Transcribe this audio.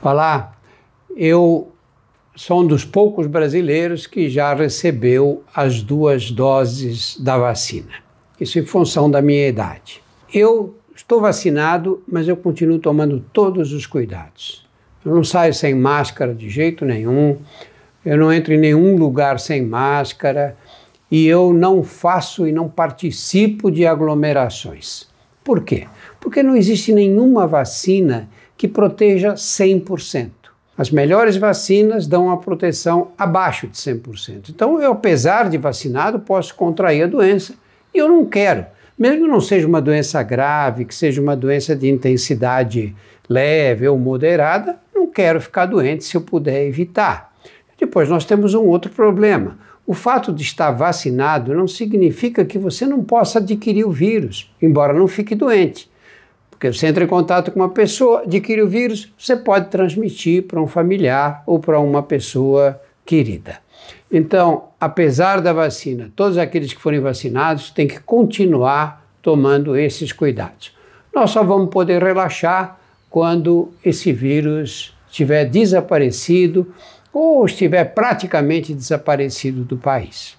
Olá, eu sou um dos poucos brasileiros que já recebeu as duas doses da vacina. Isso em função da minha idade. Eu estou vacinado, mas eu continuo tomando todos os cuidados. Eu não saio sem máscara de jeito nenhum, eu não entro em nenhum lugar sem máscara e eu não faço e não participo de aglomerações. Por quê? Porque não existe nenhuma vacina que proteja 100%. As melhores vacinas dão uma proteção abaixo de 100%. Então, eu, apesar de vacinado, posso contrair a doença e eu não quero. Mesmo que não seja uma doença grave, que seja uma doença de intensidade leve ou moderada, não quero ficar doente se eu puder evitar. Depois, nós temos um outro problema. O fato de estar vacinado não significa que você não possa adquirir o vírus, embora não fique doente. Porque você entra em contato com uma pessoa, adquire o vírus, você pode transmitir para um familiar ou para uma pessoa querida. Então, apesar da vacina, todos aqueles que forem vacinados têm que continuar tomando esses cuidados. Nós só vamos poder relaxar quando esse vírus tiver desaparecido ou estiver praticamente desaparecido do país.